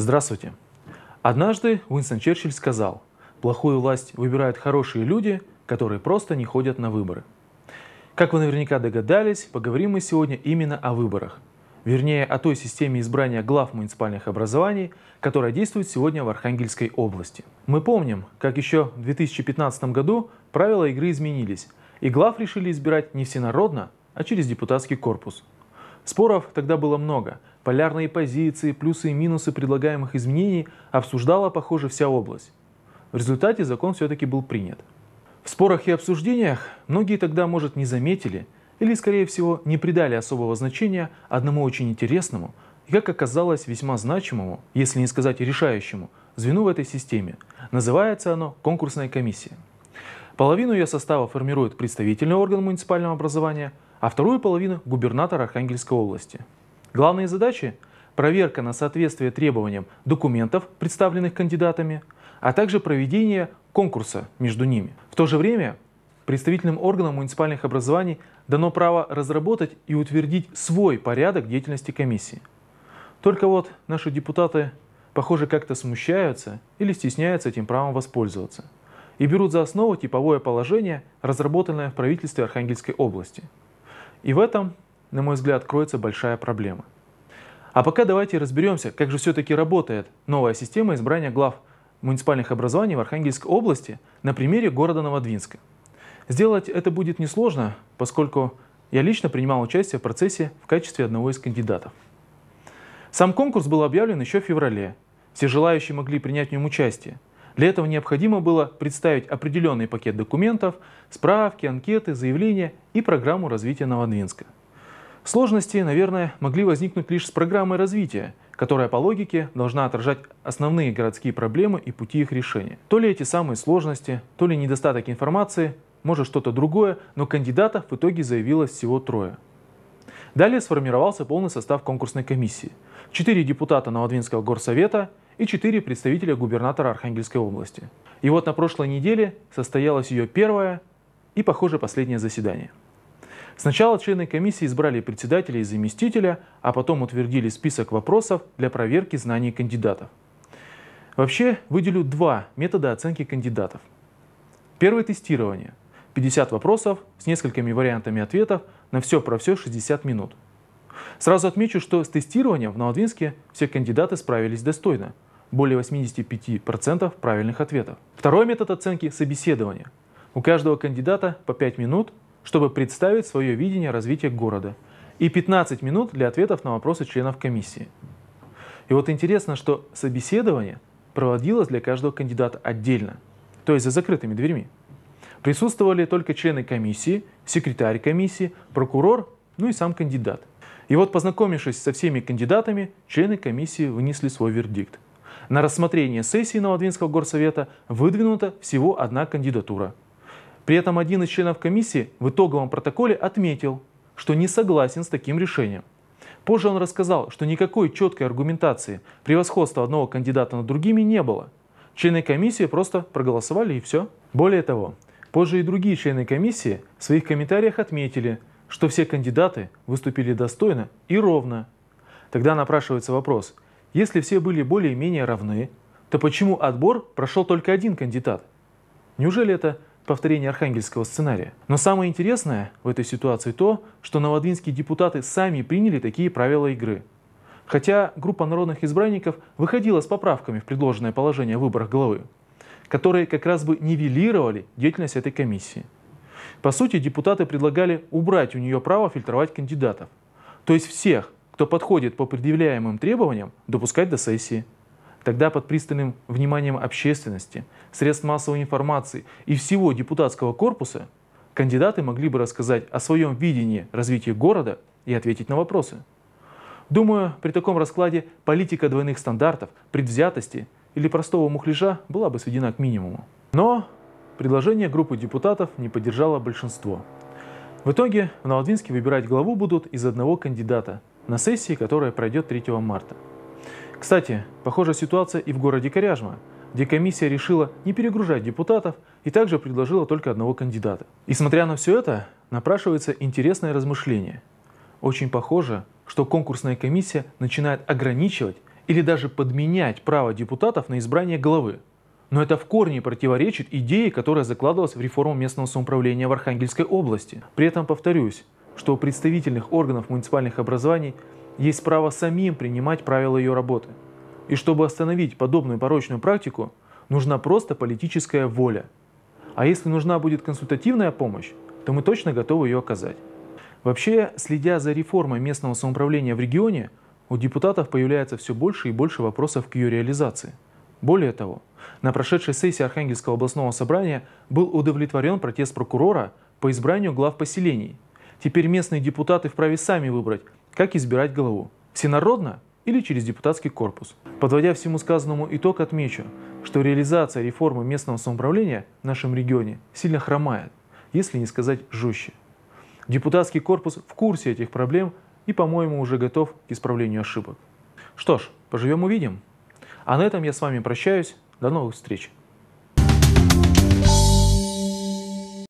Здравствуйте. Однажды Уинстон Черчилль сказал, плохую власть выбирают хорошие люди, которые просто не ходят на выборы. Как вы наверняка догадались, поговорим мы сегодня именно о выборах. Вернее, о той системе избрания глав муниципальных образований, которая действует сегодня в Архангельской области. Мы помним, как еще в 2015 году правила игры изменились, и глав решили избирать не всенародно, а через депутатский корпус. Споров тогда было много – полярные позиции, плюсы и минусы предлагаемых изменений обсуждала, похоже, вся область. В результате закон все-таки был принят. В спорах и обсуждениях многие тогда, может, не заметили или, скорее всего, не придали особого значения одному очень интересному как оказалось, весьма значимому, если не сказать решающему, звену в этой системе. Называется оно конкурсная комиссия. Половину ее состава формирует представительный орган муниципального образования, а вторую половину – губернатор Архангельской области – Главные задачи – проверка на соответствие требованиям документов, представленных кандидатами, а также проведение конкурса между ними. В то же время представительным органам муниципальных образований дано право разработать и утвердить свой порядок деятельности комиссии. Только вот наши депутаты, похоже, как-то смущаются или стесняются этим правом воспользоваться и берут за основу типовое положение, разработанное в правительстве Архангельской области. И в этом на мой взгляд, кроется большая проблема. А пока давайте разберемся, как же все-таки работает новая система избрания глав муниципальных образований в Архангельской области на примере города Новодвинска. Сделать это будет несложно, поскольку я лично принимал участие в процессе в качестве одного из кандидатов. Сам конкурс был объявлен еще в феврале. Все желающие могли принять в нем участие. Для этого необходимо было представить определенный пакет документов, справки, анкеты, заявления и программу развития Новодвинска – Сложности, наверное, могли возникнуть лишь с программой развития, которая по логике должна отражать основные городские проблемы и пути их решения. То ли эти самые сложности, то ли недостаток информации, может что-то другое, но кандидатов в итоге заявилось всего трое. Далее сформировался полный состав конкурсной комиссии. Четыре депутата Новодвинского горсовета и четыре представителя губернатора Архангельской области. И вот на прошлой неделе состоялось ее первое и, похоже, последнее заседание. Сначала члены комиссии избрали председателя и заместителя, а потом утвердили список вопросов для проверки знаний кандидатов. Вообще выделю два метода оценки кандидатов. Первое – тестирование. 50 вопросов с несколькими вариантами ответов на все про все 60 минут. Сразу отмечу, что с тестированием в Новодвинске все кандидаты справились достойно. Более 85% правильных ответов. Второй метод оценки – собеседование. У каждого кандидата по 5 минут чтобы представить свое видение развития города, и 15 минут для ответов на вопросы членов комиссии. И вот интересно, что собеседование проводилось для каждого кандидата отдельно, то есть за закрытыми дверьми. Присутствовали только члены комиссии, секретарь комиссии, прокурор, ну и сам кандидат. И вот, познакомившись со всеми кандидатами, члены комиссии вынесли свой вердикт. На рассмотрение сессии Новодвинского горсовета выдвинута всего одна кандидатура – при этом один из членов комиссии в итоговом протоколе отметил, что не согласен с таким решением. Позже он рассказал, что никакой четкой аргументации превосходства одного кандидата над другими не было. Члены комиссии просто проголосовали и все. Более того, позже и другие члены комиссии в своих комментариях отметили, что все кандидаты выступили достойно и ровно. Тогда напрашивается вопрос, если все были более-менее равны, то почему отбор прошел только один кандидат? Неужели это повторение архангельского сценария. Но самое интересное в этой ситуации то, что новодвинские депутаты сами приняли такие правила игры. Хотя группа народных избранников выходила с поправками в предложенное положение о выборах главы, которые как раз бы нивелировали деятельность этой комиссии. По сути, депутаты предлагали убрать у нее право фильтровать кандидатов. То есть всех, кто подходит по предъявляемым требованиям, допускать до сессии – Тогда под пристальным вниманием общественности, средств массовой информации и всего депутатского корпуса кандидаты могли бы рассказать о своем видении развития города и ответить на вопросы. Думаю, при таком раскладе политика двойных стандартов, предвзятости или простого мухляжа была бы сведена к минимуму. Но предложение группы депутатов не поддержало большинство. В итоге в Новодвинске выбирать главу будут из одного кандидата на сессии, которая пройдет 3 марта. Кстати, похожая ситуация и в городе Коряжма, где комиссия решила не перегружать депутатов и также предложила только одного кандидата. И смотря на все это, напрашивается интересное размышление. Очень похоже, что конкурсная комиссия начинает ограничивать или даже подменять право депутатов на избрание главы. Но это в корне противоречит идее, которая закладывалась в реформу местного самоуправления в Архангельской области. При этом повторюсь, что у представительных органов муниципальных образований есть право самим принимать правила ее работы. И чтобы остановить подобную порочную практику, нужна просто политическая воля. А если нужна будет консультативная помощь, то мы точно готовы ее оказать. Вообще, следя за реформой местного самоуправления в регионе, у депутатов появляется все больше и больше вопросов к ее реализации. Более того, на прошедшей сессии Архангельского областного собрания был удовлетворен протест прокурора по избранию глав поселений. Теперь местные депутаты вправе сами выбрать, как избирать главу? Всенародно или через депутатский корпус? Подводя всему сказанному итог, отмечу, что реализация реформы местного самоуправления в нашем регионе сильно хромает, если не сказать жестче. Депутатский корпус в курсе этих проблем и, по-моему, уже готов к исправлению ошибок. Что ж, поживем увидим. А на этом я с вами прощаюсь. До новых встреч!